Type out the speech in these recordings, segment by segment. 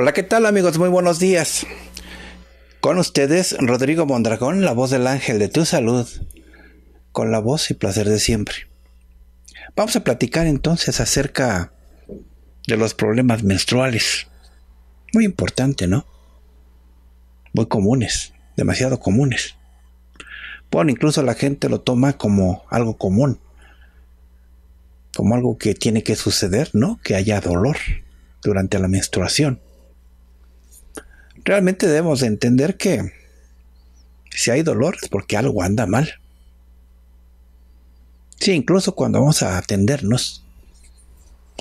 Hola, ¿qué tal amigos? Muy buenos días. Con ustedes, Rodrigo Mondragón, la voz del ángel de tu salud, con la voz y placer de siempre. Vamos a platicar entonces acerca de los problemas menstruales. Muy importante, ¿no? Muy comunes, demasiado comunes. Bueno, incluso la gente lo toma como algo común, como algo que tiene que suceder, ¿no? Que haya dolor durante la menstruación realmente debemos entender que si hay dolor es porque algo anda mal. Sí, incluso cuando vamos a atendernos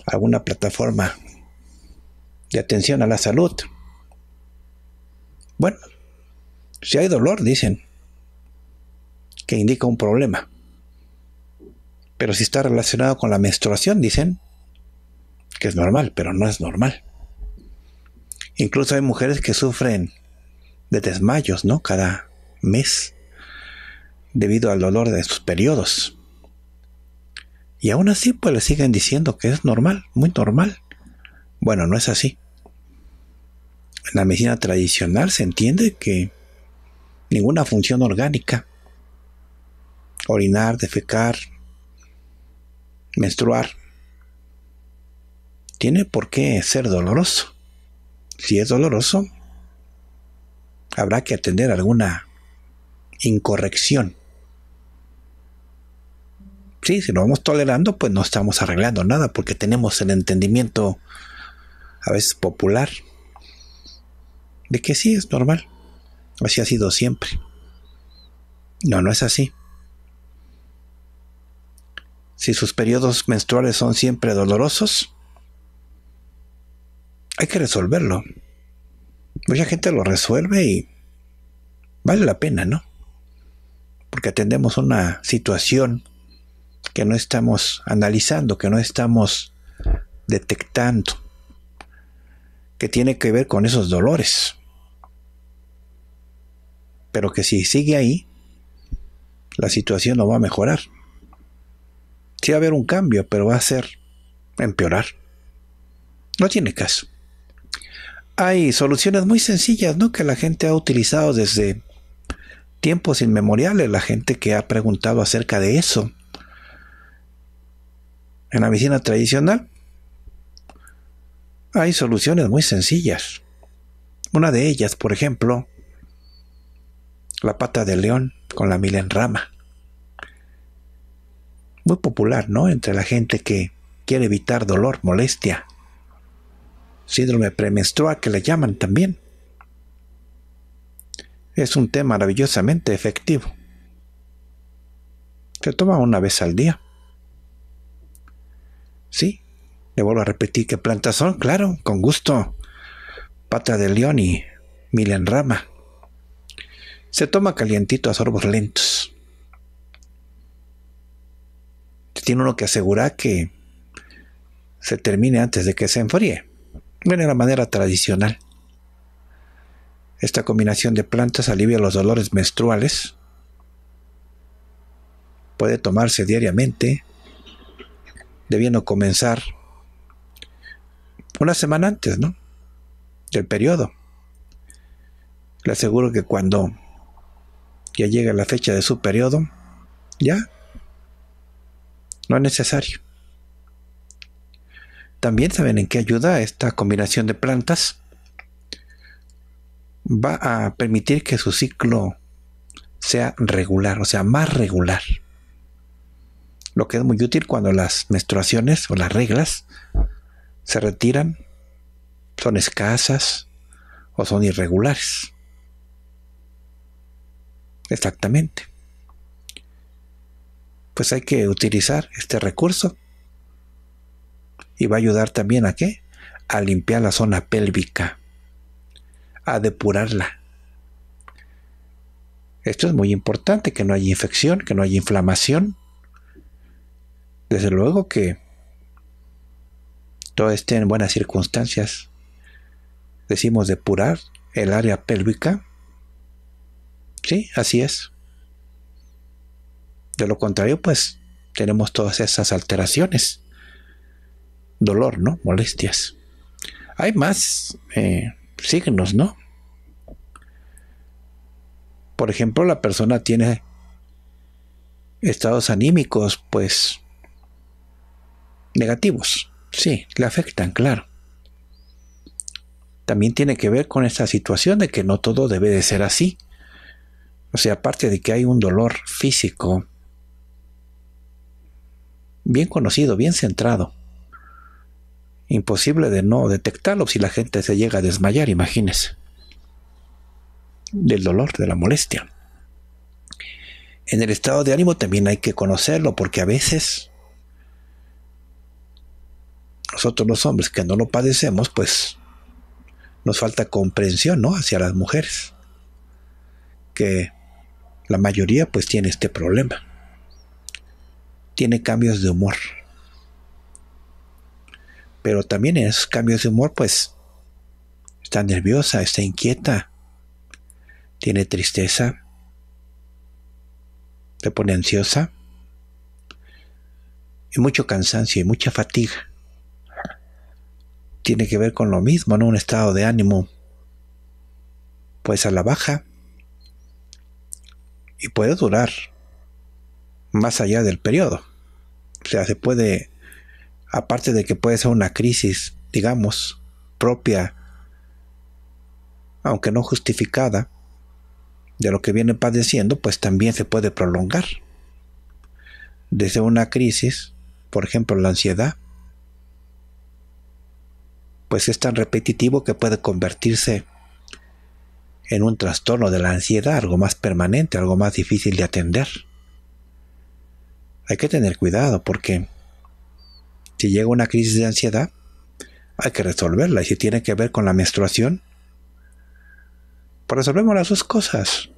a alguna plataforma de atención a la salud. Bueno, si hay dolor, dicen, que indica un problema. Pero si está relacionado con la menstruación, dicen, que es normal, pero no es normal. Incluso hay mujeres que sufren de desmayos, ¿no? Cada mes, debido al dolor de sus periodos. Y aún así, pues le siguen diciendo que es normal, muy normal. Bueno, no es así. En la medicina tradicional se entiende que ninguna función orgánica, orinar, defecar, menstruar, tiene por qué ser doloroso. Si es doloroso, habrá que atender alguna incorrección. Sí, si lo vamos tolerando, pues no estamos arreglando nada porque tenemos el entendimiento a veces popular de que sí es normal. Así ha sido siempre. No, no es así. Si sus periodos menstruales son siempre dolorosos, hay que resolverlo. Mucha pues gente lo resuelve y vale la pena, ¿no? Porque atendemos una situación que no estamos analizando, que no estamos detectando, que tiene que ver con esos dolores. Pero que si sigue ahí, la situación no va a mejorar. Sí va a haber un cambio, pero va a ser empeorar. No tiene caso hay soluciones muy sencillas, ¿no? Que la gente ha utilizado desde tiempos inmemoriales, la gente que ha preguntado acerca de eso. En la medicina tradicional hay soluciones muy sencillas. Una de ellas, por ejemplo, la pata de león con la mil en rama. Muy popular, ¿no? Entre la gente que quiere evitar dolor, molestia síndrome premenstrual, que le llaman también. Es un té maravillosamente efectivo. Se toma una vez al día. Sí, le vuelvo a repetir qué plantas son, claro, con gusto. Pata de león y milenrama. Se toma calientito a sorbos lentos. Tiene uno que asegurar que se termine antes de que se enfríe de la manera tradicional. Esta combinación de plantas alivia los dolores menstruales. Puede tomarse diariamente, debiendo comenzar una semana antes, Del periodo. Le aseguro que cuando ya llega la fecha de su periodo, ya no es necesario. También saben en qué ayuda esta combinación de plantas. Va a permitir que su ciclo sea regular, o sea, más regular. Lo que es muy útil cuando las menstruaciones o las reglas se retiran, son escasas o son irregulares. Exactamente. Pues hay que utilizar este recurso y va a ayudar también a qué? A limpiar la zona pélvica, a depurarla. Esto es muy importante, que no haya infección, que no haya inflamación. Desde luego que todo esté en buenas circunstancias. Decimos depurar el área pélvica. Sí, así es. De lo contrario, pues tenemos todas esas alteraciones dolor, ¿no? Molestias. Hay más eh, signos, ¿no? Por ejemplo, la persona tiene estados anímicos, pues, negativos. Sí, le afectan, claro. También tiene que ver con esta situación de que no todo debe de ser así. O sea, aparte de que hay un dolor físico bien conocido, bien centrado, imposible de no detectarlo si la gente se llega a desmayar, imagínese, del dolor, de la molestia. En el estado de ánimo también hay que conocerlo porque a veces nosotros los hombres que no lo padecemos, pues nos falta comprensión, Hacia las mujeres, que la mayoría pues tiene este problema, tiene cambios de humor, pero también en esos cambios de humor, pues está nerviosa, está inquieta, tiene tristeza, se pone ansiosa, y mucho cansancio y mucha fatiga. Tiene que ver con lo mismo, ¿no? Un estado de ánimo, pues a la baja, y puede durar más allá del periodo. O sea, se puede aparte de que puede ser una crisis, digamos, propia, aunque no justificada, de lo que viene padeciendo, pues también se puede prolongar. Desde una crisis, por ejemplo, la ansiedad, pues es tan repetitivo que puede convertirse en un trastorno de la ansiedad, algo más permanente, algo más difícil de atender. Hay que tener cuidado porque si llega una crisis de ansiedad, hay que resolverla. Y si tiene que ver con la menstruación, pues resolvemos las dos cosas.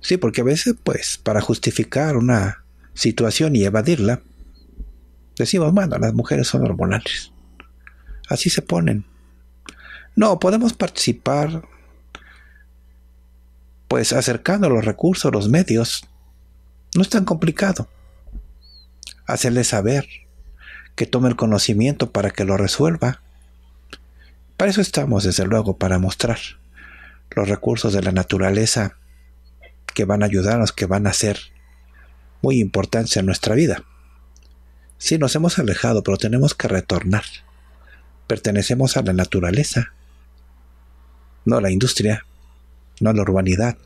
Sí, porque a veces, pues, para justificar una situación y evadirla, decimos, bueno, las mujeres son hormonales. Así se ponen. No, podemos participar, pues, acercando los recursos, los medios. No es tan complicado. Hacerles saber que tome el conocimiento para que lo resuelva. Para eso estamos, desde luego, para mostrar los recursos de la naturaleza que van a ayudarnos, que van a ser muy importantes en nuestra vida. Sí, nos hemos alejado, pero tenemos que retornar. Pertenecemos a la naturaleza, no a la industria, no a la urbanidad.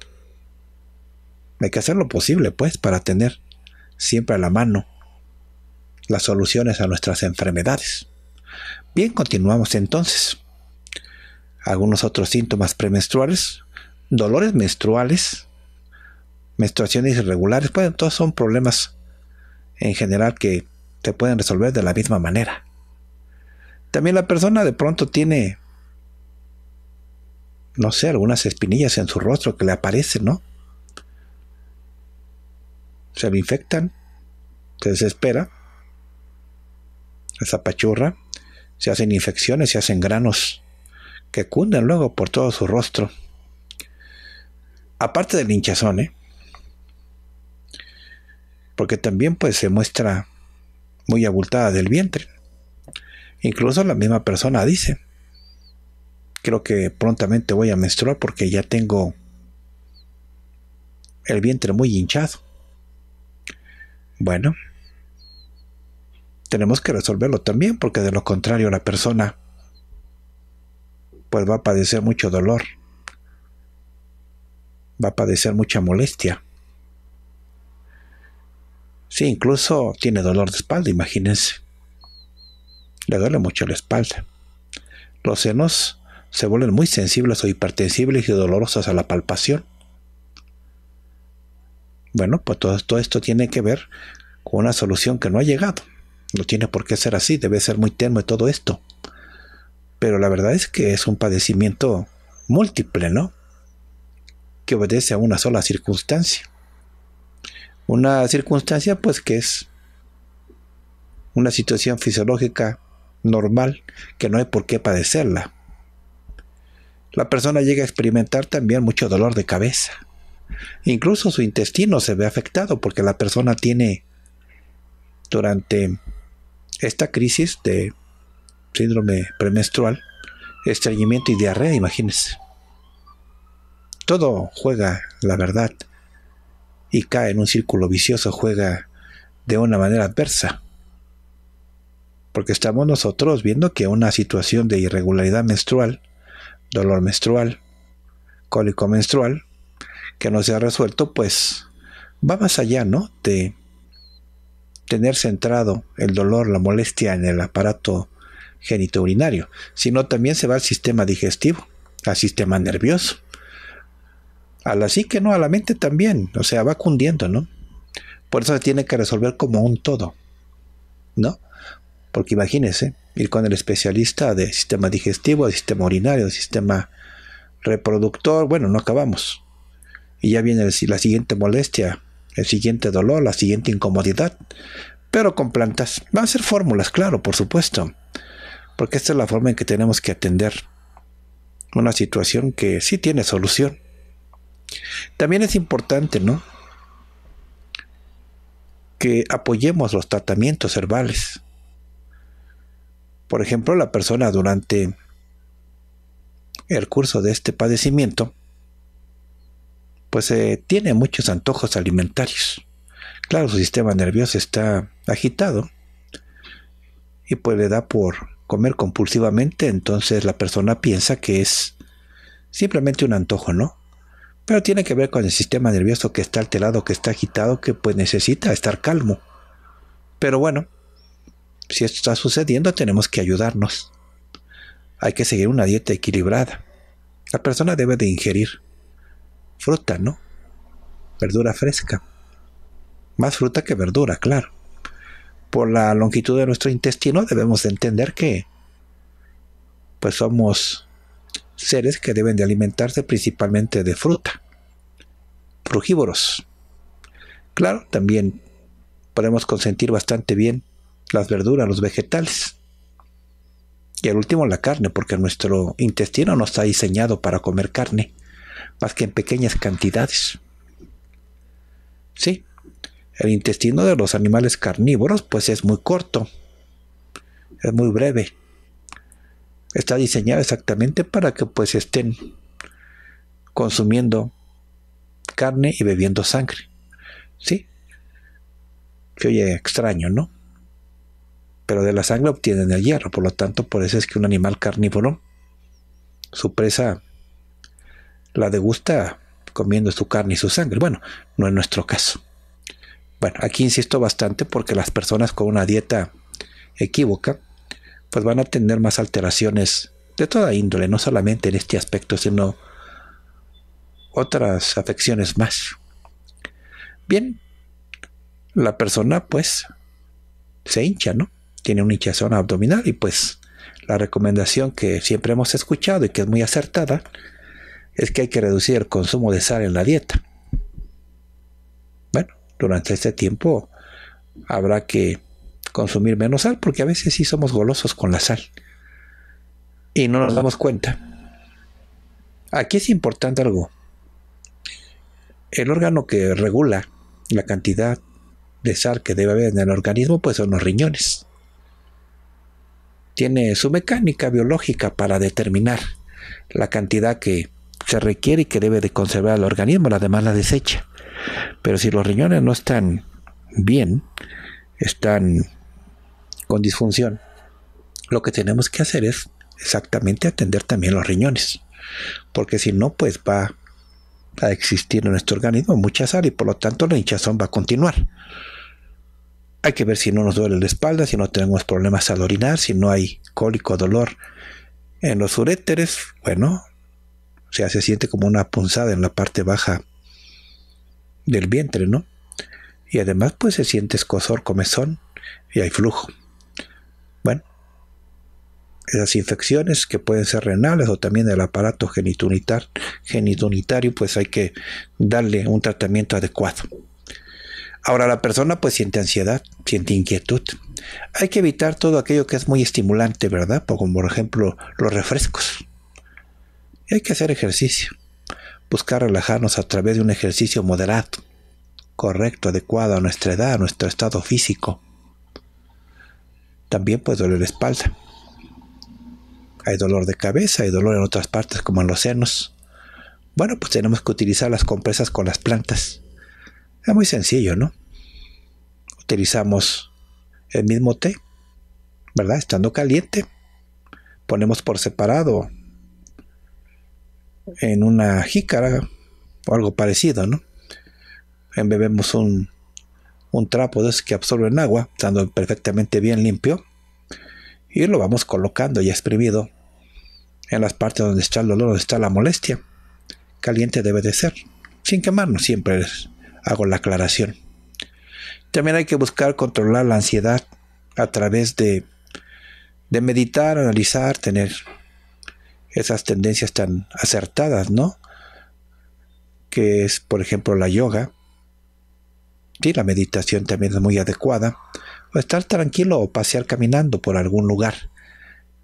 Hay que hacer lo posible, pues, para tener siempre a la mano las soluciones a nuestras enfermedades. Bien, continuamos entonces. Algunos otros síntomas premenstruales, dolores menstruales, menstruaciones irregulares, pueden todos son problemas en general que se pueden resolver de la misma manera. También la persona de pronto tiene, no sé, algunas espinillas en su rostro que le aparecen, ¿no? Se le infectan, se desespera, esa zapachurra, se hacen infecciones, se hacen granos que cunden luego por todo su rostro. Aparte del hinchazón, ¿eh? porque también pues se muestra muy abultada del vientre. Incluso la misma persona dice, creo que prontamente voy a menstruar porque ya tengo el vientre muy hinchado. Bueno, tenemos que resolverlo también, porque de lo contrario la persona pues va a padecer mucho dolor, va a padecer mucha molestia. Sí, incluso tiene dolor de espalda, imagínense. Le duele mucho la espalda. Los senos se vuelven muy sensibles o hipertensibles y dolorosos a la palpación. Bueno, pues todo esto tiene que ver con una solución que no ha llegado. No tiene por qué ser así, debe ser muy tenue todo esto. Pero la verdad es que es un padecimiento múltiple, ¿no? Que obedece a una sola circunstancia. Una circunstancia pues que es una situación fisiológica normal que no hay por qué padecerla. La persona llega a experimentar también mucho dolor de cabeza. Incluso su intestino se ve afectado porque la persona tiene durante esta crisis de síndrome premenstrual, estreñimiento y diarrea, imagínense. Todo juega, la verdad, y cae en un círculo vicioso, juega de una manera adversa. Porque estamos nosotros viendo que una situación de irregularidad menstrual, dolor menstrual, cólico menstrual, que no se ha resuelto, pues va más allá, ¿no? De tener centrado el dolor, la molestia en el aparato urinario, sino también se va al sistema digestivo, al sistema nervioso, a la psique, no, a la mente también, o sea, va cundiendo, ¿no? Por eso se tiene que resolver como un todo, ¿no? Porque imagínense, ir con el especialista de sistema digestivo, de sistema urinario, de sistema reproductor, bueno, no acabamos. Y ya viene la siguiente molestia, el siguiente dolor, la siguiente incomodidad, pero con plantas. Van a ser fórmulas, claro, por supuesto, porque esta es la forma en que tenemos que atender una situación que sí tiene solución. También es importante, ¿no? Que apoyemos los tratamientos herbales. Por ejemplo, la persona durante el curso de este padecimiento pues eh, tiene muchos antojos alimentarios. Claro, su sistema nervioso está agitado y pues le da por comer compulsivamente, entonces la persona piensa que es simplemente un antojo, ¿no? Pero tiene que ver con el sistema nervioso que está alterado, que está agitado, que pues necesita estar calmo. Pero bueno, si esto está sucediendo tenemos que ayudarnos. Hay que seguir una dieta equilibrada. La persona debe de ingerir fruta, ¿no? Verdura fresca. Más fruta que verdura, claro. Por la longitud de nuestro intestino debemos de entender que pues somos seres que deben de alimentarse principalmente de fruta. Frugívoros. Claro, también podemos consentir bastante bien las verduras, los vegetales. Y al último la carne, porque nuestro intestino no está diseñado para comer carne más que en pequeñas cantidades. Sí, el intestino de los animales carnívoros pues es muy corto, es muy breve. Está diseñado exactamente para que pues estén consumiendo carne y bebiendo sangre. Sí, que oye extraño, ¿no? Pero de la sangre obtienen el hierro, por lo tanto por eso es que un animal carnívoro, su presa la degusta comiendo su carne y su sangre. Bueno, no es nuestro caso. Bueno, aquí insisto bastante porque las personas con una dieta equívoca, pues van a tener más alteraciones de toda índole, no solamente en este aspecto, sino otras afecciones más. Bien, la persona pues se hincha, ¿no? Tiene una hinchazón abdominal y pues la recomendación que siempre hemos escuchado y que es muy acertada es que hay que reducir el consumo de sal en la dieta. Bueno, durante este tiempo habrá que consumir menos sal porque a veces sí somos golosos con la sal y no nos damos cuenta. Aquí es importante algo. El órgano que regula la cantidad de sal que debe haber en el organismo pues son los riñones. Tiene su mecánica biológica para determinar la cantidad que se requiere y que debe de conservar el organismo, la la desecha. Pero si los riñones no están bien, están con disfunción, lo que tenemos que hacer es exactamente atender también los riñones. Porque si no, pues va a existir en nuestro organismo mucha sal y por lo tanto la hinchazón va a continuar. Hay que ver si no nos duele la espalda, si no tenemos problemas al orinar, si no hay cólico, dolor en los uréteres. Bueno, o sea, se siente como una punzada en la parte baja del vientre, ¿no? Y además, pues se siente escozor, comezón y hay flujo. Bueno, esas infecciones que pueden ser renales o también del aparato genitunitario pues hay que darle un tratamiento adecuado. Ahora la persona pues siente ansiedad, siente inquietud. Hay que evitar todo aquello que es muy estimulante, ¿verdad? Como por ejemplo los refrescos hay que hacer ejercicio. Buscar relajarnos a través de un ejercicio moderado, correcto, adecuado a nuestra edad, a nuestro estado físico. También puede doler la espalda. Hay dolor de cabeza, hay dolor en otras partes como en los senos. Bueno, pues tenemos que utilizar las compresas con las plantas. Es muy sencillo, ¿no? Utilizamos el mismo té, ¿verdad? Estando caliente. Ponemos por separado en una jícara o algo parecido, ¿no? Embebemos un, un trapo de esos que absorben agua, estando perfectamente bien limpio, y lo vamos colocando y exprimido en las partes donde está el dolor, donde está la molestia. Caliente debe de ser, sin quemarnos, siempre hago la aclaración. También hay que buscar controlar la ansiedad a través de, de meditar, analizar, tener esas tendencias tan acertadas, ¿no? Que es, por ejemplo, la yoga. Sí, la meditación también es muy adecuada. O estar tranquilo o pasear caminando por algún lugar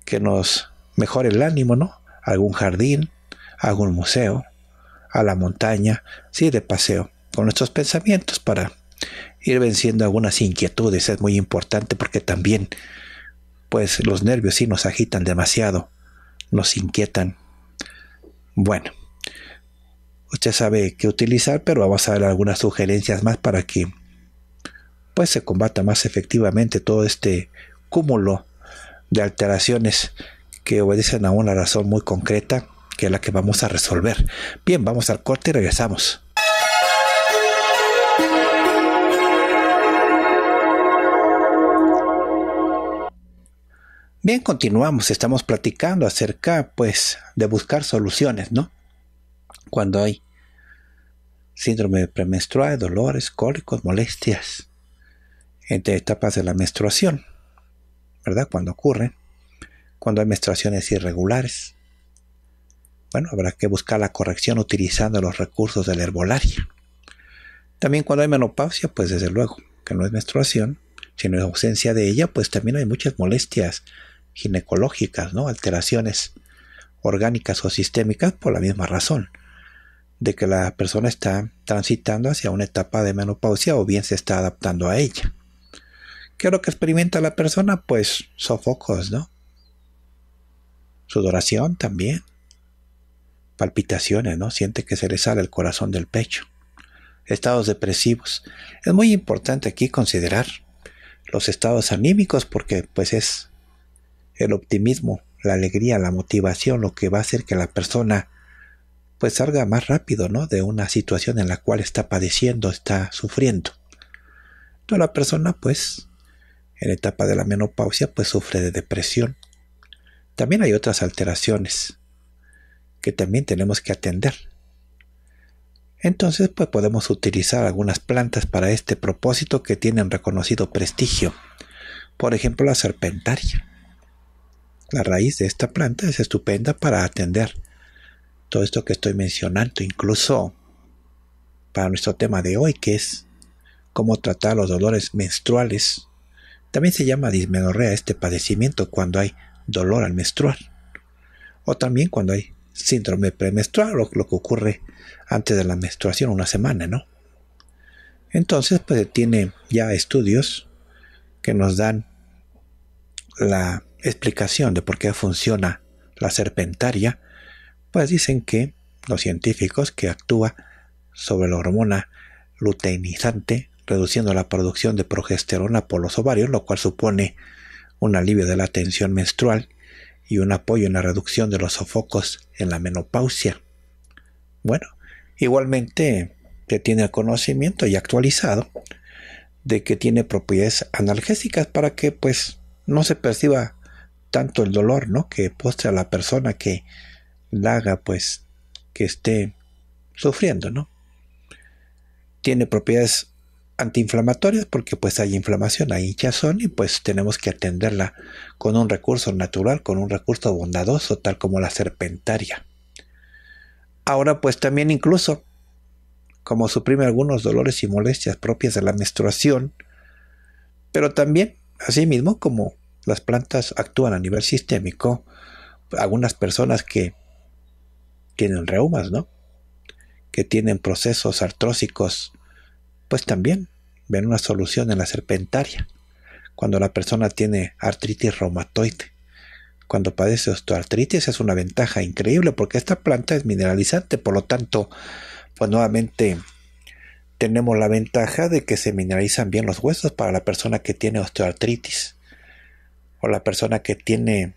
que nos mejore el ánimo, ¿no? Algún jardín, algún museo, a la montaña, sí, de paseo, con nuestros pensamientos para ir venciendo algunas inquietudes. Es muy importante porque también, pues, los nervios sí nos agitan demasiado nos inquietan. Bueno, usted sabe qué utilizar, pero vamos a dar algunas sugerencias más para que pues se combata más efectivamente todo este cúmulo de alteraciones que obedecen a una razón muy concreta que es la que vamos a resolver. Bien, vamos al corte y regresamos. Bien, continuamos. Estamos platicando acerca, pues, de buscar soluciones, ¿no? Cuando hay síndrome premenstrual, dolores, cólicos, molestias entre etapas de la menstruación, ¿verdad? Cuando ocurren, cuando hay menstruaciones irregulares. Bueno, habrá que buscar la corrección utilizando los recursos de la herbolaria. También cuando hay menopausia, pues desde luego, que no es menstruación, sino ausencia de ella, pues también hay muchas molestias, ginecológicas, ¿no? alteraciones orgánicas o sistémicas por la misma razón de que la persona está transitando hacia una etapa de menopausia o bien se está adaptando a ella. ¿Qué es lo que experimenta la persona? Pues sofocos, ¿no? Sudoración también. Palpitaciones, ¿no? Siente que se le sale el corazón del pecho. Estados depresivos. Es muy importante aquí considerar los estados anímicos porque pues es el optimismo, la alegría, la motivación, lo que va a hacer que la persona pues salga más rápido, ¿no? De una situación en la cual está padeciendo, está sufriendo. Toda la persona pues en etapa de la menopausia pues sufre de depresión. También hay otras alteraciones que también tenemos que atender. Entonces pues podemos utilizar algunas plantas para este propósito que tienen reconocido prestigio. Por ejemplo la serpentaria. La raíz de esta planta es estupenda para atender todo esto que estoy mencionando, incluso para nuestro tema de hoy, que es cómo tratar los dolores menstruales. También se llama dismenorrea este padecimiento cuando hay dolor al menstruar, o también cuando hay síndrome premenstrual, lo, lo que ocurre antes de la menstruación, una semana, ¿no? Entonces, pues tiene ya estudios que nos dan la explicación de por qué funciona la serpentaria, pues dicen que los científicos que actúa sobre la hormona luteinizante, reduciendo la producción de progesterona por los ovarios, lo cual supone un alivio de la tensión menstrual y un apoyo en la reducción de los sofocos en la menopausia. Bueno, igualmente que tiene conocimiento y actualizado de que tiene propiedades analgésicas para que pues no se perciba tanto el dolor, ¿no? Que postre a la persona que la haga, pues, que esté sufriendo, ¿no? Tiene propiedades antiinflamatorias porque pues hay inflamación, hay hinchazón y pues tenemos que atenderla con un recurso natural, con un recurso bondadoso, tal como la serpentaria. Ahora pues también incluso, como suprime algunos dolores y molestias propias de la menstruación, pero también, así mismo como las plantas actúan a nivel sistémico. Algunas personas que tienen reumas, ¿no? Que tienen procesos artrósicos, pues también ven una solución en la serpentaria. Cuando la persona tiene artritis reumatoide, cuando padece osteoartritis es una ventaja increíble porque esta planta es mineralizante, por lo tanto, pues nuevamente tenemos la ventaja de que se mineralizan bien los huesos para la persona que tiene osteoartritis o la persona que tiene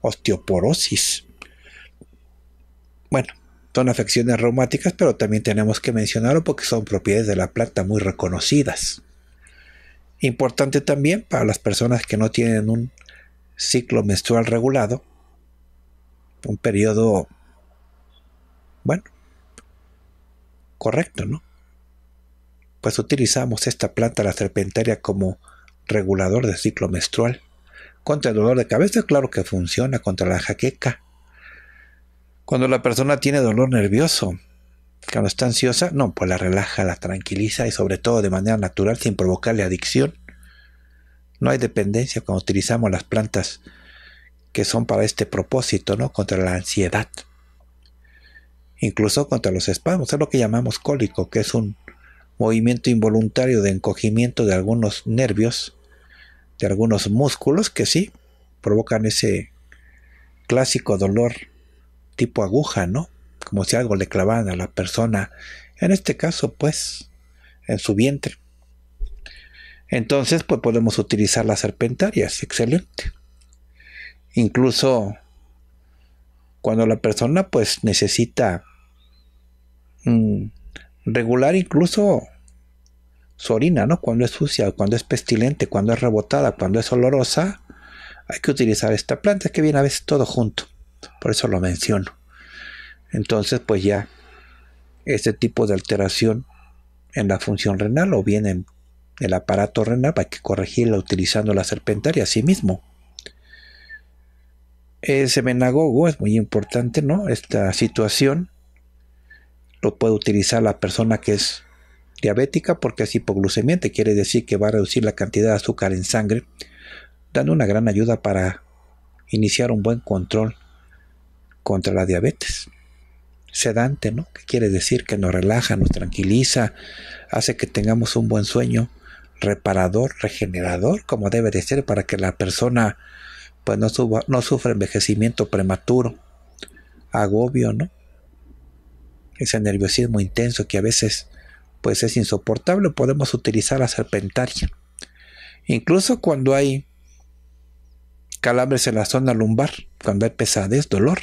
osteoporosis. Bueno, son afecciones reumáticas, pero también tenemos que mencionarlo porque son propiedades de la planta muy reconocidas. Importante también para las personas que no tienen un ciclo menstrual regulado, un periodo, bueno, correcto, ¿no? Pues utilizamos esta planta, la serpentaria, como regulador de ciclo menstrual. Contra el dolor de cabeza, claro que funciona, contra la jaqueca. Cuando la persona tiene dolor nervioso, cuando está ansiosa, no, pues la relaja, la tranquiliza y sobre todo de manera natural sin provocarle adicción. No hay dependencia cuando utilizamos las plantas que son para este propósito, ¿no? Contra la ansiedad. Incluso contra los espasmos, es lo que llamamos cólico, que es un movimiento involuntario de encogimiento de algunos nervios de algunos músculos que sí provocan ese clásico dolor tipo aguja, ¿no? Como si algo le clavaran a la persona, en este caso pues en su vientre. Entonces pues podemos utilizar las serpentarias, excelente. Incluso cuando la persona pues necesita mm, regular incluso su orina, ¿no? Cuando es sucia, cuando es pestilente, cuando es rebotada, cuando es olorosa, hay que utilizar esta planta, es que viene a veces todo junto, por eso lo menciono. Entonces, pues ya, este tipo de alteración en la función renal o bien en el aparato renal hay que corregirla utilizando la serpentaria, sí mismo. Ese menagogo es muy importante, ¿no? Esta situación lo puede utilizar la persona que es diabética porque es hipoglucemiante, quiere decir que va a reducir la cantidad de azúcar en sangre, dando una gran ayuda para iniciar un buen control contra la diabetes. Sedante, ¿no? Que quiere decir que nos relaja, nos tranquiliza, hace que tengamos un buen sueño, reparador, regenerador, como debe de ser para que la persona pues no, no sufra envejecimiento prematuro, agobio, ¿no? Ese nerviosismo intenso que a veces pues es insoportable, podemos utilizar la serpentaria. Incluso cuando hay calambres en la zona lumbar, cuando hay pesadez, dolor,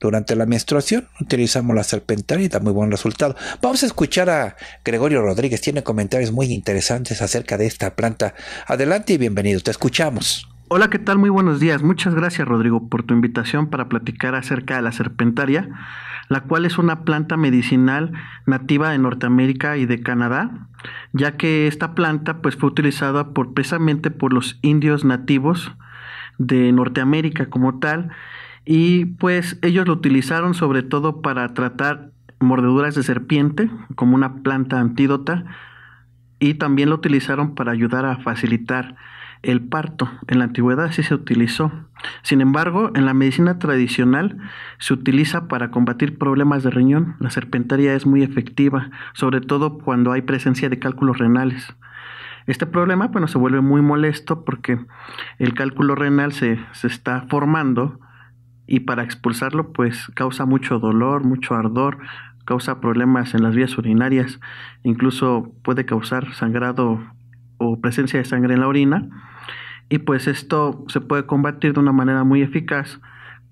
durante la menstruación utilizamos la serpentaria y da muy buen resultado. Vamos a escuchar a Gregorio Rodríguez, tiene comentarios muy interesantes acerca de esta planta. Adelante y bienvenido, te escuchamos. Hola, ¿qué tal? Muy buenos días. Muchas gracias, Rodrigo, por tu invitación para platicar acerca de la serpentaria la cual es una planta medicinal nativa de Norteamérica y de Canadá, ya que esta planta pues, fue utilizada por, precisamente por los indios nativos de Norteamérica como tal, y pues ellos lo utilizaron sobre todo para tratar mordeduras de serpiente como una planta antídota, y también lo utilizaron para ayudar a facilitar el parto en la antigüedad sí se utilizó. Sin embargo, en la medicina tradicional se utiliza para combatir problemas de riñón. La serpentaria es muy efectiva, sobre todo cuando hay presencia de cálculos renales. Este problema se vuelve muy molesto porque el cálculo renal se, se está formando y para expulsarlo pues causa mucho dolor, mucho ardor, causa problemas en las vías urinarias, incluso puede causar sangrado presencia de sangre en la orina. Y pues esto se puede combatir de una manera muy eficaz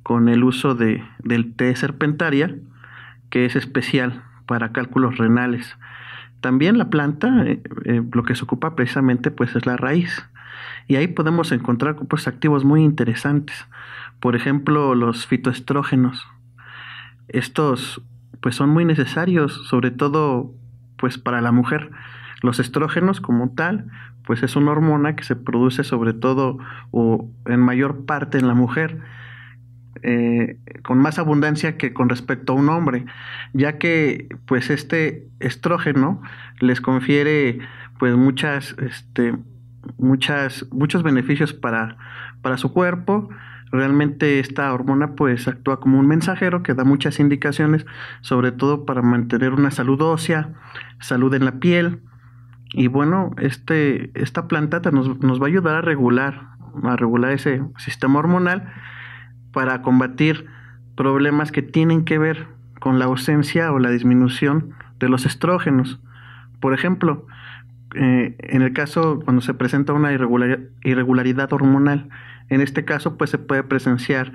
con el uso de, del té serpentaria, que es especial para cálculos renales. También la planta, eh, eh, lo que se ocupa precisamente pues es la raíz. Y ahí podemos encontrar grupos pues, activos muy interesantes. Por ejemplo, los fitoestrógenos. Estos pues son muy necesarios, sobre todo pues para la mujer los estrógenos como tal, pues es una hormona que se produce sobre todo o en mayor parte en la mujer. Eh, con más abundancia que con respecto a un hombre, ya que pues este estrógeno les confiere pues muchas, este, muchas, muchos beneficios para, para su cuerpo. Realmente esta hormona pues actúa como un mensajero que da muchas indicaciones, sobre todo para mantener una salud ósea, salud en la piel, y bueno, este, esta planta nos, va a ayudar a regular, a regular ese sistema hormonal para combatir problemas que tienen que ver con la ausencia o la disminución de los estrógenos. Por ejemplo, eh, en el caso cuando se presenta una irregularidad hormonal, en este caso pues se puede presenciar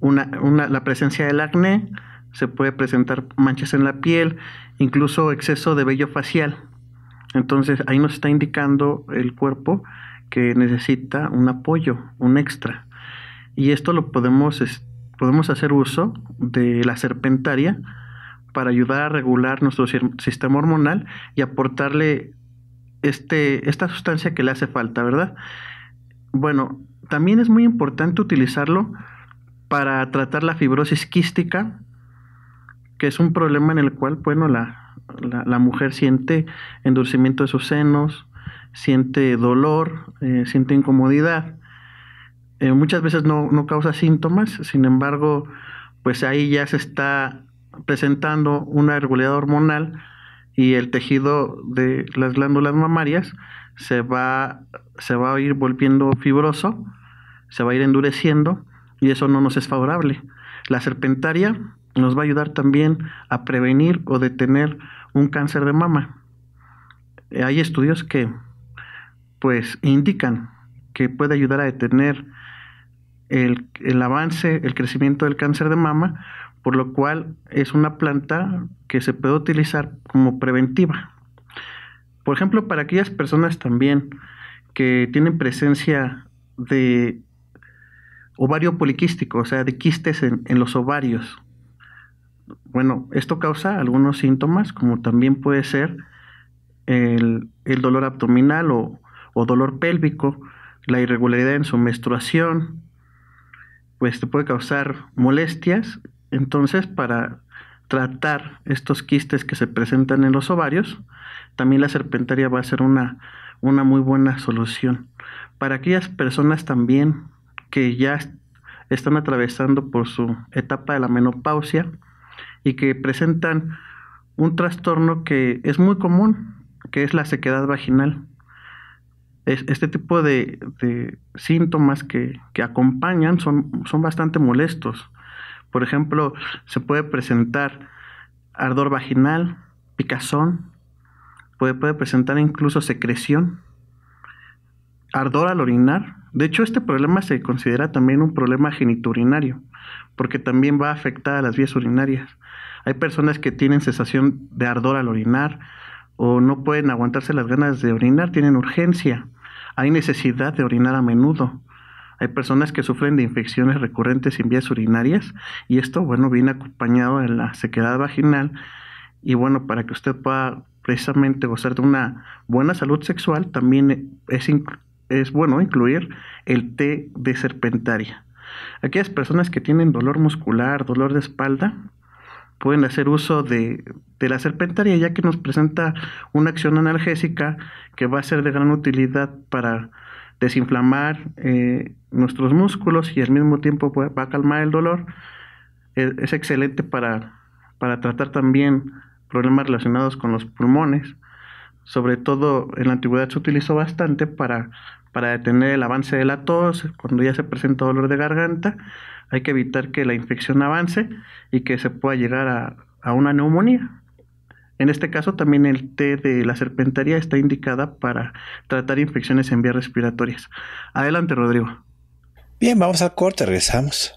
una, una, la presencia del acné, se puede presentar manchas en la piel, incluso exceso de vello facial. Entonces ahí nos está indicando el cuerpo que necesita un apoyo, un extra. Y esto lo podemos, podemos hacer uso de la serpentaria para ayudar a regular nuestro sistema hormonal y aportarle este, esta sustancia que le hace falta, ¿verdad? Bueno, también es muy importante utilizarlo para tratar la fibrosis quística, que es un problema en el cual, bueno, la, la, mujer siente endurecimiento de sus senos, siente dolor, eh, siente incomodidad. Eh, muchas veces no, no, causa síntomas, sin embargo, pues ahí ya se está presentando una irregularidad hormonal y el tejido de las glándulas mamarias se va, se va a ir volviendo fibroso, se va a ir endureciendo y eso no nos es favorable. La serpentaria nos va a ayudar también a prevenir o detener un cáncer de mama. Eh, hay estudios que pues indican que puede ayudar a detener el, avance, el crecimiento del cáncer de mama, por lo cual es una planta que se puede utilizar como preventiva. Por ejemplo, para aquellas personas también que tienen presencia de ovario poliquístico, o sea, de quistes en, en los ovarios, bueno, esto causa algunos síntomas, como también puede ser el, dolor abdominal o, dolor pélvico, la irregularidad en su menstruación, pues te puede causar molestias. Entonces, para tratar estos quistes que se presentan en los ovarios, también la serpentaria va a ser una muy buena solución. Para aquellas personas también que ya están atravesando por su etapa de la menopausia, y que presentan un trastorno que es muy común, que es la sequedad vaginal. este tipo de, síntomas que, acompañan son, bastante molestos. Por ejemplo, se puede presentar ardor vaginal, picazón, puede, puede presentar incluso secreción, ardor al orinar. De hecho, este problema se considera también un problema geniturinario, porque también va a afectar a las vías urinarias. Hay personas que tienen sensación de ardor al orinar o no pueden aguantarse las ganas de orinar, tienen urgencia. Hay necesidad de orinar a menudo. Hay personas que sufren de infecciones recurrentes en vías urinarias y esto, bueno, viene acompañado de la sequedad vaginal y bueno, para que usted pueda precisamente gozar de una buena salud sexual, también es, es bueno incluir el té de serpentaria. Aquellas personas que tienen dolor muscular, dolor de espalda, pueden hacer uso de, la serpentaria, ya que nos presenta una acción analgésica que va a ser de gran utilidad para desinflamar eh, nuestros músculos y al mismo tiempo va a calmar el dolor. E, es, excelente para, tratar también problemas relacionados con los pulmones. Sobre todo en la antigüedad se utilizó bastante para, para detener el avance de la tos, cuando ya se presenta dolor de garganta hay que evitar que la infección avance y que se pueda llegar a, una neumonía. En este caso también el té de la serpentaria está indicada para tratar infecciones en vías respiratorias. Adelante, Rodrigo. Bien, vamos al corte, regresamos.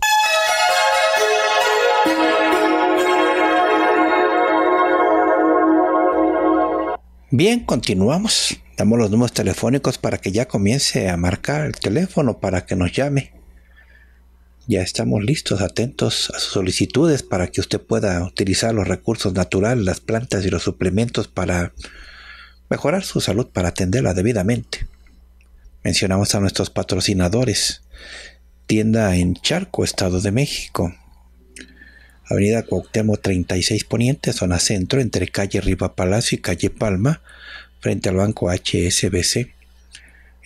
Bien, continuamos. Damos los números telefónicos para que ya comience a marcar el teléfono para que nos llame. Ya estamos listos, atentos a sus solicitudes para que usted pueda utilizar los recursos naturales, las plantas y los suplementos para mejorar su salud, para atenderla debidamente. Mencionamos a nuestros patrocinadores. Tienda en Charco, Estado de México. Avenida Cuauhtémoc 36 Poniente, zona centro, entre calle Riva Palacio y calle Palma, frente al banco HSBC.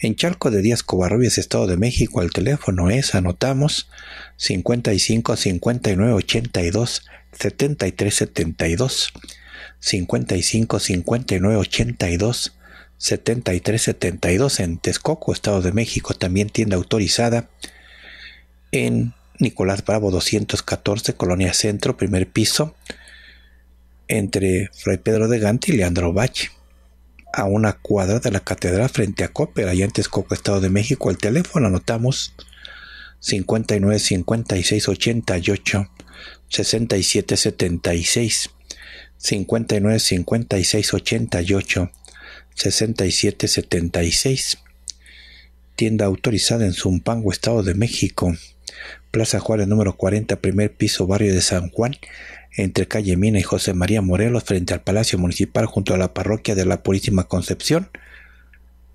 En Charco de Díaz Covarrubias, Estado de México, el teléfono es, anotamos, 55 59 82 73 72. 55 59 82 73 72 en Texcoco, Estado de México, también tienda autorizada en Nicolás Bravo 214, Colonia Centro, primer piso, entre Fray Pedro de Gante y Leandro Bache a una cuadra de la catedral frente a cópera y antes copa Estado de México. El teléfono anotamos 59 56 88 67 76. 59 56 88 67 76. Tienda autorizada en Zumpango, Estado de México. Plaza Juárez número 40, primer piso, barrio de San Juan entre calle Mina y José María Morelos frente al Palacio Municipal junto a la parroquia de la Purísima Concepción.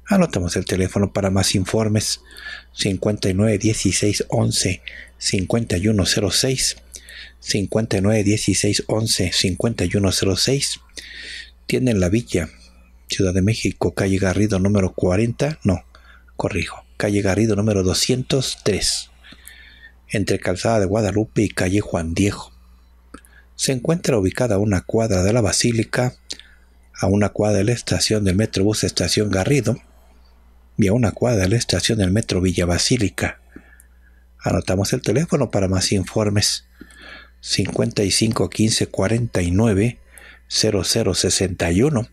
Anotamos el teléfono para más informes 59 16 11 51 06 59 16 11 51 06 Tienen la Villa, Ciudad de México, calle Garrido número 40, no, corrijo, calle Garrido número 203 entre Calzada de Guadalupe y calle Juan Diego se encuentra ubicada a una cuadra de la Basílica, a una cuadra de la estación del Metrobús Estación Garrido y a una cuadra de la estación del Metro Villa Basílica. Anotamos el teléfono para más informes 55 15 49 0061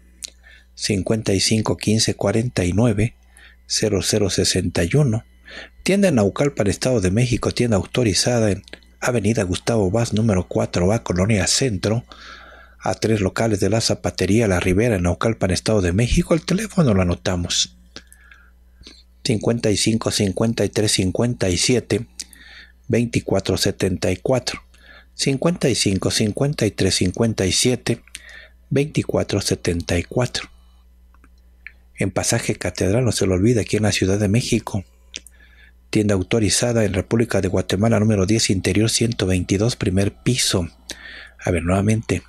55 15 49 0061 Tienda Naucal para Estado de México, tienda autorizada en Avenida Gustavo Vaz, número 4A, Colonia Centro, a tres locales de la Zapatería La Ribera, en Naucalpan, Estado de México. El teléfono lo anotamos. 55 53 57 24 74 55 53 57 24 74 en Pasaje Catedral, no se lo olvide, aquí en la Ciudad de México tienda autorizada en República de Guatemala, número 10, interior 122, primer piso. A ver, nuevamente,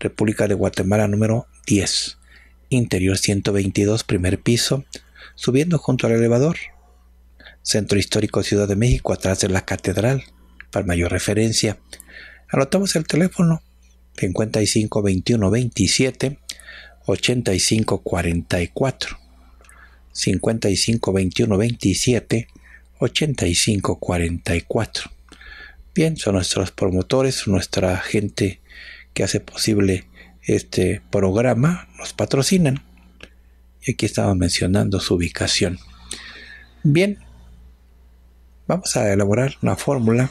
República de Guatemala, número 10, interior 122, primer piso, subiendo junto al elevador. Centro Histórico Ciudad de México, atrás de la Catedral, para mayor referencia. Anotamos el teléfono 55 21 27 85 44. 27 8544. Bien, son nuestros promotores, nuestra gente que hace posible este programa, nos patrocinan. Y aquí estaba mencionando su ubicación. Bien, vamos a elaborar una fórmula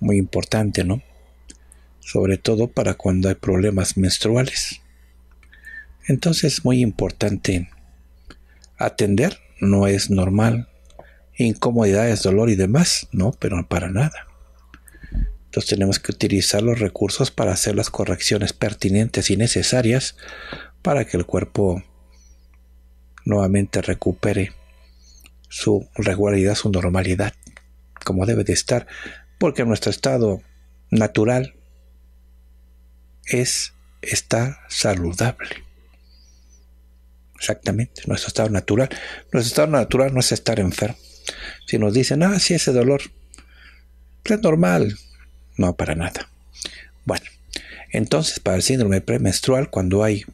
muy importante, ¿no? Sobre todo para cuando hay problemas menstruales. Entonces, muy importante atender, no es normal incomodidades, dolor y demás. No, pero para nada. Entonces tenemos que utilizar los recursos para hacer las correcciones pertinentes y necesarias para que el cuerpo nuevamente recupere su regularidad, su normalidad, como debe de estar, porque nuestro estado natural es estar saludable. Exactamente, nuestro estado natural. Nuestro estado natural no es estar enfermo. Si nos dicen, ah, sí, ese dolor, pues, es normal. No, para nada. Bueno, entonces para el síndrome premenstrual, cuando hay,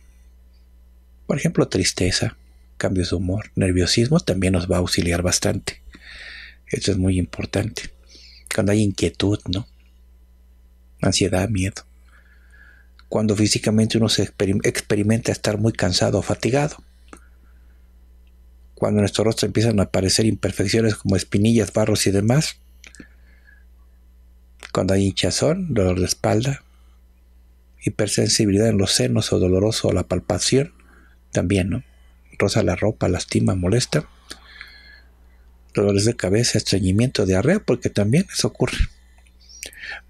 por ejemplo, tristeza, cambios de humor, nerviosismo, también nos va a auxiliar bastante. eso es muy importante. Cuando hay inquietud, ¿no? Ansiedad, miedo. Cuando físicamente uno se experimenta estar muy cansado o fatigado cuando en nuestro rostro empiezan a aparecer imperfecciones como espinillas, barros y demás, cuando hay hinchazón, dolor de espalda, hipersensibilidad en los senos o doloroso la palpación, también, ¿no? Rosa la ropa, lastima, molesta. Dolores de cabeza, estreñimiento, diarrea, porque también eso ocurre.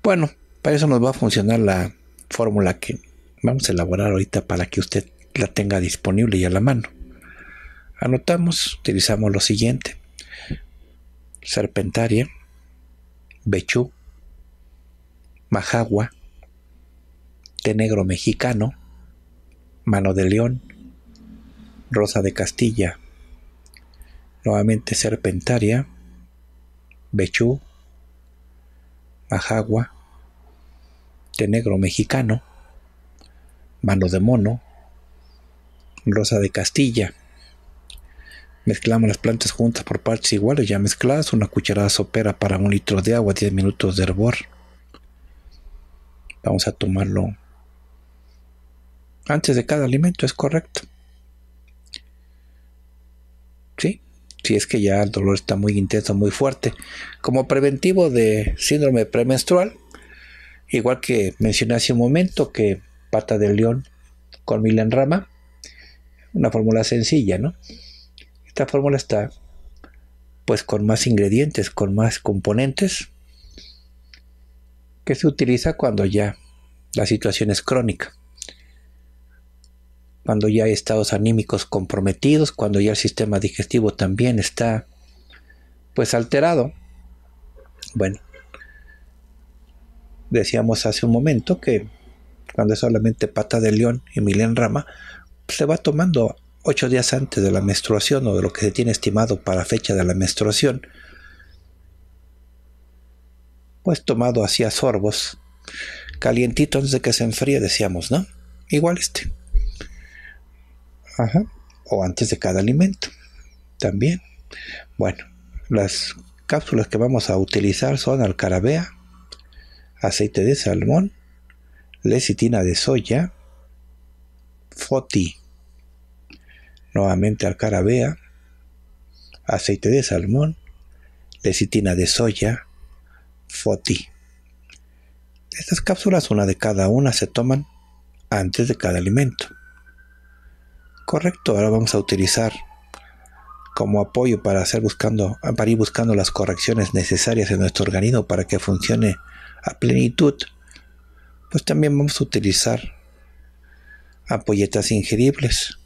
Bueno, para eso nos va a funcionar la fórmula que vamos a elaborar ahorita para que usted la tenga disponible y a la mano. Anotamos, utilizamos lo siguiente. Serpentaria, Bechú, Majagua, Té Negro Mexicano, Mano de León, Rosa de Castilla, nuevamente Serpentaria, Bechú, Majagua, Té Negro Mexicano, Mano de Mono, Rosa de Castilla. Mezclamos las plantas juntas por partes iguales ya mezcladas. Una cucharada sopera para un litro de agua, 10 minutos de hervor. Vamos a tomarlo antes de cada alimento, es correcto. Sí, si es que ya el dolor está muy intenso, muy fuerte. Como preventivo de síndrome premenstrual, igual que mencioné hace un momento que pata de león con mil en rama, una fórmula sencilla, ¿no? Esta fórmula está pues con más ingredientes, con más componentes que se utiliza cuando ya la situación es crónica. Cuando ya hay estados anímicos comprometidos, cuando ya el sistema digestivo también está pues alterado. Bueno, decíamos hace un momento que cuando es solamente pata de león y en rama, pues, se va tomando ocho días antes de la menstruación o de lo que se tiene estimado para fecha de la menstruación, pues tomado así a sorbos, calientito antes de que se enfríe, decíamos, ¿no? Igual este. Ajá. O antes de cada alimento. También. Bueno, las cápsulas que vamos a utilizar son alcarabea, aceite de salmón, lecitina de soya, foti nuevamente alcarabea, aceite de salmón, lecitina de soya, foti. Estas cápsulas, una de cada una, se toman antes de cada alimento. Correcto, ahora vamos a utilizar como apoyo para, hacer buscando, para ir buscando las correcciones necesarias en nuestro organismo para que funcione a plenitud, pues también vamos a utilizar ampolletas ingeribles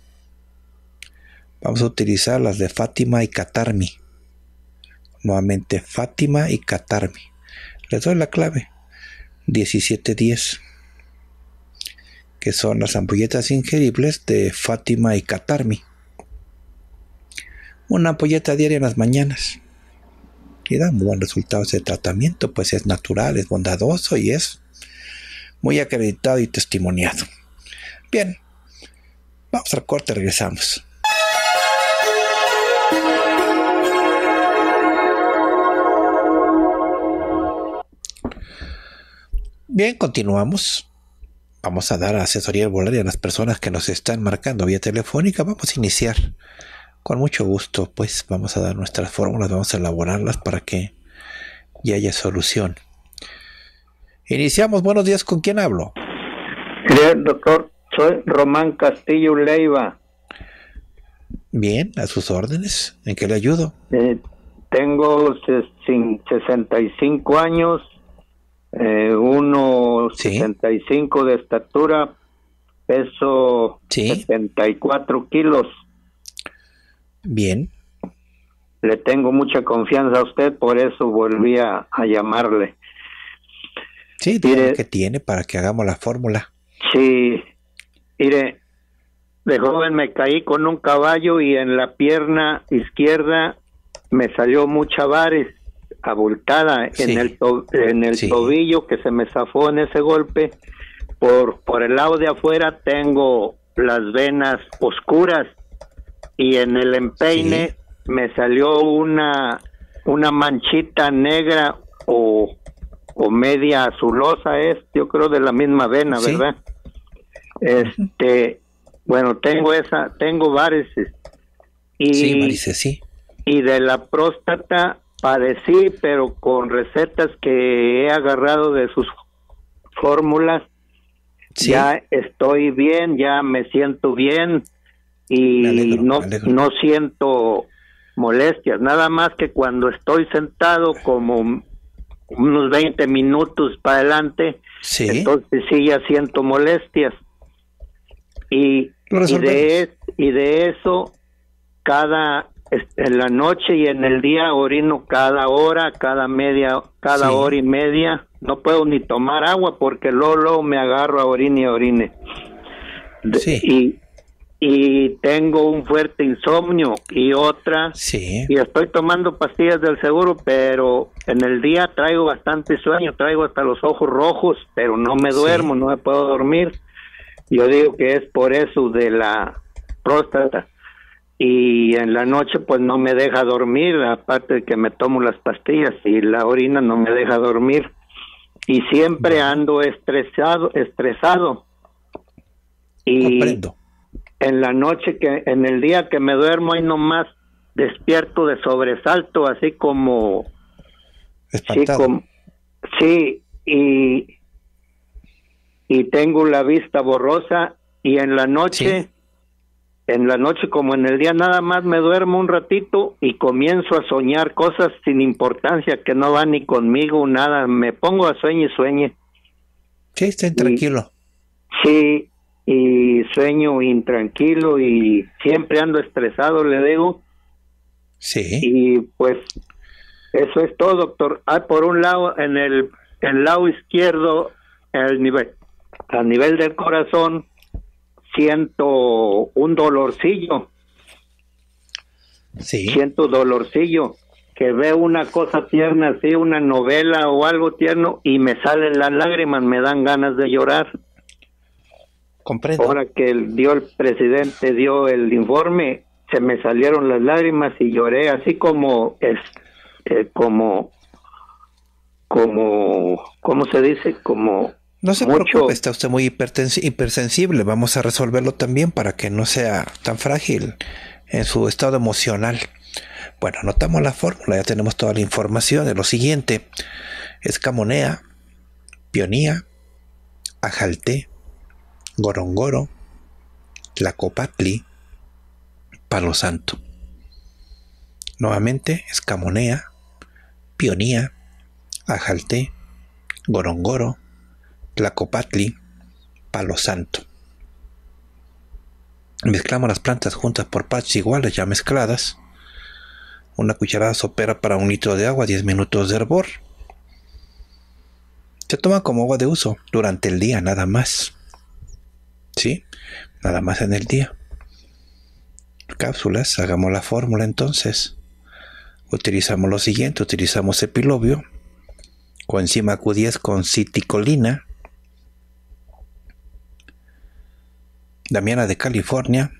Vamos a utilizar las de Fátima y Catarmi Nuevamente Fátima y Catarmi Les doy la clave. 1710. Que son las ampolletas ingeribles de Fátima y Catarmi Una ampolleta diaria en las mañanas. Y da muy buen resultados de tratamiento, pues es natural, es bondadoso y es muy acreditado y testimoniado. Bien, vamos al corte, regresamos. Bien, continuamos. Vamos a dar asesoría y a las personas que nos están marcando vía telefónica. Vamos a iniciar con mucho gusto, pues vamos a dar nuestras fórmulas, vamos a elaborarlas para que ya haya solución. Iniciamos, buenos días, ¿con quién hablo? Bien, doctor, soy Román Castillo Leiva. Bien, a sus órdenes, ¿en qué le ayudo? Eh, tengo 65 años eh, 1,75 de estatura, peso 74 kilos. Bien. Le tengo mucha confianza a usted, por eso volví a, llamarle. Sí, mire, que tiene para que hagamos la fórmula. Sí, mire, de joven me caí con un caballo y en la pierna izquierda me salió mucha varis abultada en el, en el tobillo que se me zafó en ese golpe. Por, por el lado de afuera tengo las venas oscuras y en el empeine me salió una, una manchita negra o, media azulosa, es yo creo de la misma vena, ¿verdad? Este, bueno, tengo esa, tengo varices. Y, sí. Y de la próstata padecí, pero con recetas que he agarrado de sus fórmulas, ya estoy bien, ya me siento bien y no, no siento molestias, nada más que cuando estoy sentado como unos 20 minutos para adelante, entonces sí ya siento molestias. Y, y, de, y de eso, cada este, en la noche y en el día orino cada hora, cada media, cada hora y media. No puedo ni tomar agua porque luego, me agarro a orine y orine. Y, tengo un fuerte insomnio y otra. Y estoy tomando pastillas del seguro, pero en el día traigo bastante sueño, traigo hasta los ojos rojos, pero no me duermo, no me puedo dormir. Yo digo que es por eso de la próstata y en la noche pues no me deja dormir, aparte de que me tomo las pastillas y la orina no me deja dormir y siempre ando estresado, estresado. Y en la noche que en el día que me duermo ahí nomás despierto de sobresalto, así como sí, y tengo la vista borrosa y en la noche en la noche como en el día nada más me duermo un ratito y comienzo a soñar cosas sin importancia que no van ni conmigo, nada, me pongo a sueño y sueño. Sí, estoy tranquilo. sí, y sueño intranquilo y siempre ando estresado, le digo. Sí. Y pues eso es todo, doctor. Ah, por un lado, en el, el lado izquierdo, el nivel, a nivel del corazón, siento un dolorcillo. Siento dolorcillo que veo una cosa tierna así, una novela o algo tierno y me salen las lágrimas, me dan ganas de llorar. Comprendo. Ahora que el, dio el presidente dio el informe, se me salieron las lágrimas y lloré así como es eh, como como cómo se dice como no se por preocupe, está usted muy hipersensible. Vamos a resolverlo también para que no sea tan frágil en su estado emocional. Bueno, anotamos la fórmula, ya tenemos toda la información de lo siguiente. escamonea, Pionía, Ajalté, Gorongoro, Tlacopatli, Palo Santo. Nuevamente escamonea, Pionía, Ajalté, Gorongoro, Tlacopatli, Palo Santo. Mezclamos las plantas juntas por partes iguales ya mezcladas. Una cucharada sopera para un litro de agua, 10 minutos de hervor. Se toma como agua de uso durante el día, nada más. ¿Sí? Nada más en el día. Cápsulas, hagamos la fórmula entonces. Utilizamos lo siguiente, utilizamos epilobio, coenzima Q10 con citicolina, damiana de California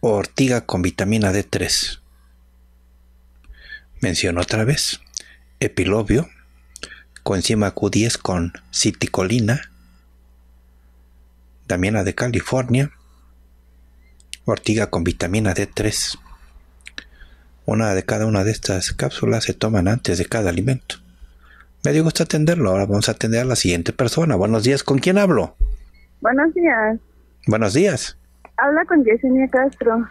ortiga con vitamina D3. Menciono otra vez epilobio, coenzima Q10 con citicolina, damiana de California, ortiga con vitamina D3. Una de cada una de estas cápsulas se toman antes de cada alimento. Me dio gusto atenderlo. Ahora vamos a atender a la siguiente persona. Buenos días, ¿con quién hablo? Buenos días. Buenos días. Habla con Yesenia Castro.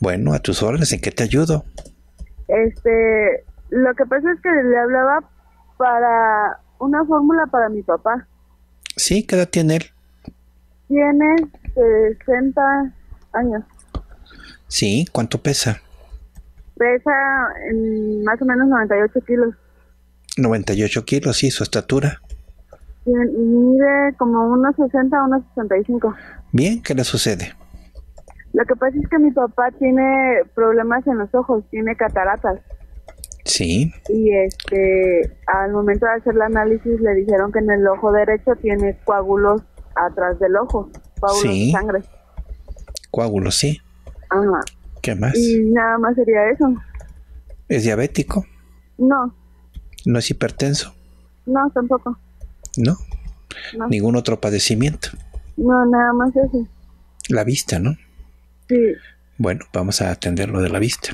Bueno, a tus órdenes, ¿en qué te ayudo? Este, lo que pasa es que le hablaba para una fórmula para mi papá. Sí, ¿qué edad tiene él? Tiene 60 años. Sí, ¿cuánto pesa? Pesa en más o menos 98 kilos. 98 kilos, sí, su estatura. Mide como unos 60, unos 65 bien? ¿Qué le sucede? Lo que pasa es que mi papá tiene problemas en los ojos, tiene cataratas. Sí. Y este, al momento de hacer el análisis le dijeron que en el ojo derecho tiene coágulos atrás del ojo, coágulos de sangre. Coágulos, sí. ¿Qué más? Y nada más sería eso. ¿Es diabético? No. ¿No es hipertenso? No, tampoco. ¿No? ¿Ningún otro padecimiento? No, nada más eso. La vista, ¿no? Sí. Bueno, vamos a atender lo de la vista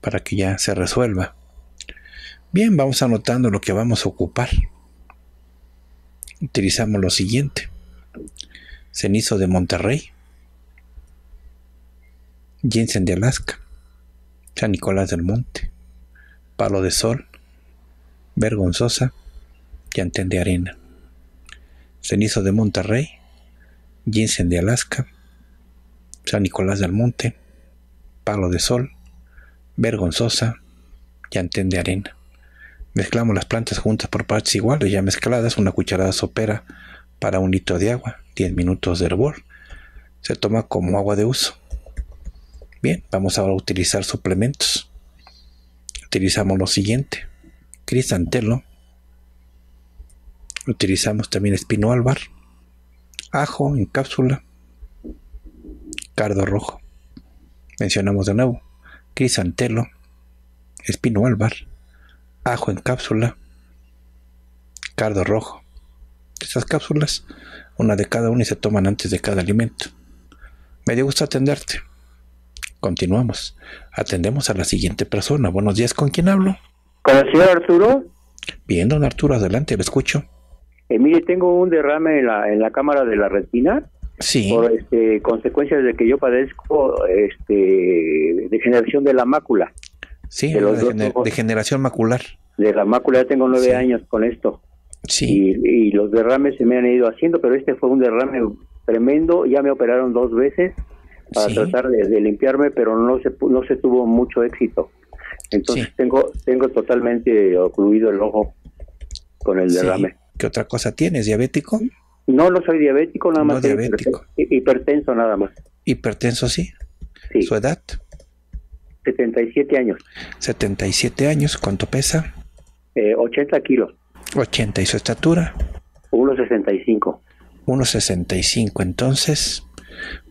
para que ya se resuelva. Bien, vamos anotando lo que vamos a ocupar. Utilizamos lo siguiente. Cenizo de Monterrey. Jensen de Alaska. San Nicolás del Monte. Palo de Sol. Vergonzosa. Yantén de Arena. Cenizo de Monterrey, ginseng de Alaska, San Nicolás del Monte, Palo de Sol, Vergonzosa, Yantén de Arena. Mezclamos las plantas juntas por partes iguales, ya mezcladas, una cucharada sopera para un litro de agua, 10 minutos de hervor. Se toma como agua de uso. Bien, vamos ahora a utilizar suplementos. Utilizamos lo siguiente: cristantelo, Utilizamos también espino albar, ajo en cápsula, cardo rojo. Mencionamos de nuevo crisantelo, espino albar, ajo en cápsula, cardo rojo. Estas cápsulas, una de cada una y se toman antes de cada alimento. Me dio gusto atenderte. Continuamos. Atendemos a la siguiente persona. Buenos días, ¿con quién hablo? Con el señor Arturo. Bien, don Arturo, adelante, lo escucho. Eh, mire, tengo un derrame en la, en la cámara de la retina. Por este, consecuencias de que yo padezco este, degeneración de la mácula. Sí, de degeneración macular. De la mácula ya tengo nueve años con esto. Sí. Y, los derrames se me han ido haciendo, pero este fue un derrame tremendo. Ya me operaron dos veces para tratar de, limpiarme, pero no se, no se tuvo mucho éxito. Entonces tengo, tengo totalmente ocluido el ojo con el derrame. ¿Qué otra cosa tienes? ¿Diabético? No, no soy diabético, nada más. No diabético. Hipertenso, nada más. Hipertenso, sí. sí. ¿Su edad? 77 años. 77 años, ¿cuánto pesa? 80 eh, kilos. 80, ¿y su estatura? 1,65. 1,65, entonces,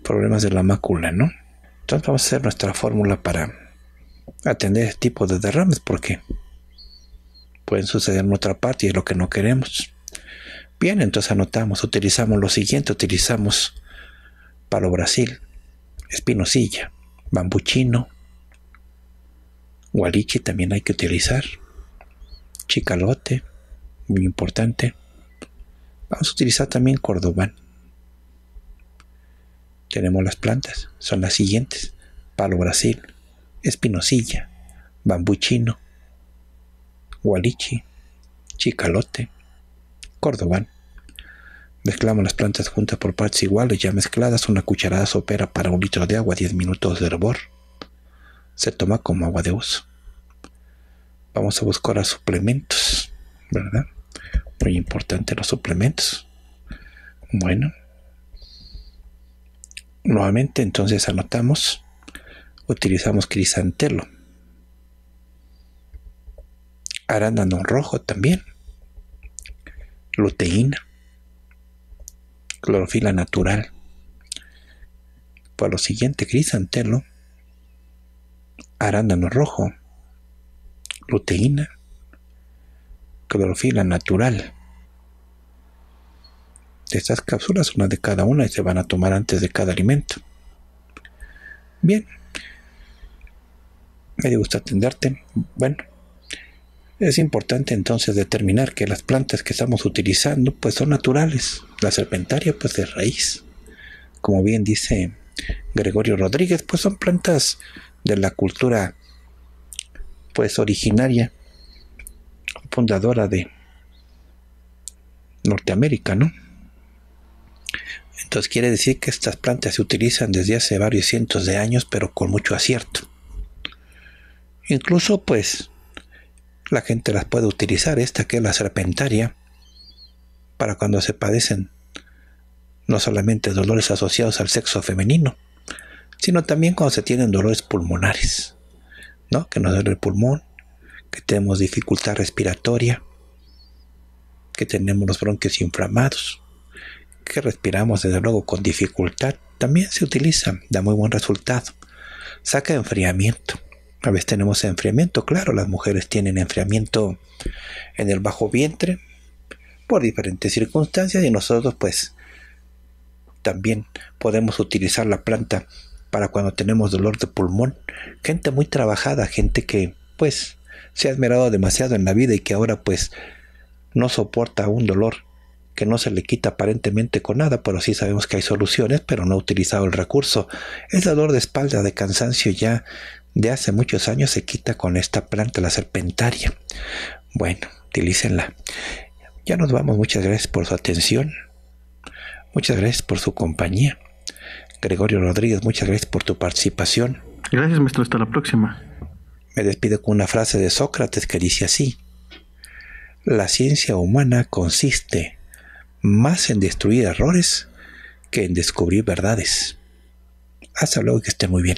problemas de la mácula, ¿no? Entonces vamos a hacer nuestra fórmula para atender este tipo de derrames, porque pueden suceder en otra parte y es lo que no queremos. Bien, entonces anotamos, utilizamos lo siguiente, utilizamos palo Brasil, espinosilla, bambuchino, gualichi también hay que utilizar, chicalote, muy importante. Vamos a utilizar también cordobán. Tenemos las plantas, son las siguientes, palo Brasil, espinosilla, bambuchino, gualichi, chicalote, cordobán. Mezclamos las plantas juntas por partes iguales, ya mezcladas, una cucharada sopera para un litro de agua, 10 minutos de hervor. Se toma como agua de uso. Vamos a buscar a suplementos, ¿verdad? Muy importante los suplementos. Bueno. Nuevamente, entonces anotamos, utilizamos crisantelo. Arándano rojo también. Luteína clorofila natural. Por pues lo siguiente, crisantelo, arándano rojo, luteína, clorofila natural. De estas cápsulas, una de cada una y se van a tomar antes de cada alimento. Bien, me gusta atenderte. Bueno, es importante entonces determinar que las plantas que estamos utilizando pues son naturales. La serpentaria pues de raíz. Como bien dice Gregorio Rodríguez, pues son plantas de la cultura pues originaria, fundadora de Norteamérica, ¿no? Entonces quiere decir que estas plantas se utilizan desde hace varios cientos de años, pero con mucho acierto. Incluso pues la gente las puede utilizar, esta que es la serpentaria, para cuando se padecen no solamente dolores asociados al sexo femenino, sino también cuando se tienen dolores pulmonares, ¿no? Que nos duele el pulmón, que tenemos dificultad respiratoria, que tenemos los bronquios inflamados, que respiramos desde luego con dificultad, también se utiliza, da muy buen resultado. Saca enfriamiento. A veces tenemos enfriamiento, claro, las mujeres tienen enfriamiento en el bajo vientre por diferentes circunstancias y nosotros pues también podemos utilizar la planta para cuando tenemos dolor de pulmón. Gente muy trabajada, gente que pues se ha esmerado demasiado en la vida y que ahora pues no soporta un dolor que no se le quita aparentemente con nada, pero sí sabemos que hay soluciones, pero no ha utilizado el recurso. Es dolor de espalda, de cansancio ya, de hace muchos años se quita con esta planta, la serpentaria. Bueno, utilícenla. Ya nos vamos, muchas gracias por su atención. Muchas gracias por su compañía. Gregorio Rodríguez, muchas gracias por tu participación. Gracias, maestro. Hasta la próxima. Me despido con una frase de Sócrates que dice así. La ciencia humana consiste más en destruir errores que en descubrir verdades. Hasta luego y que esté muy bien.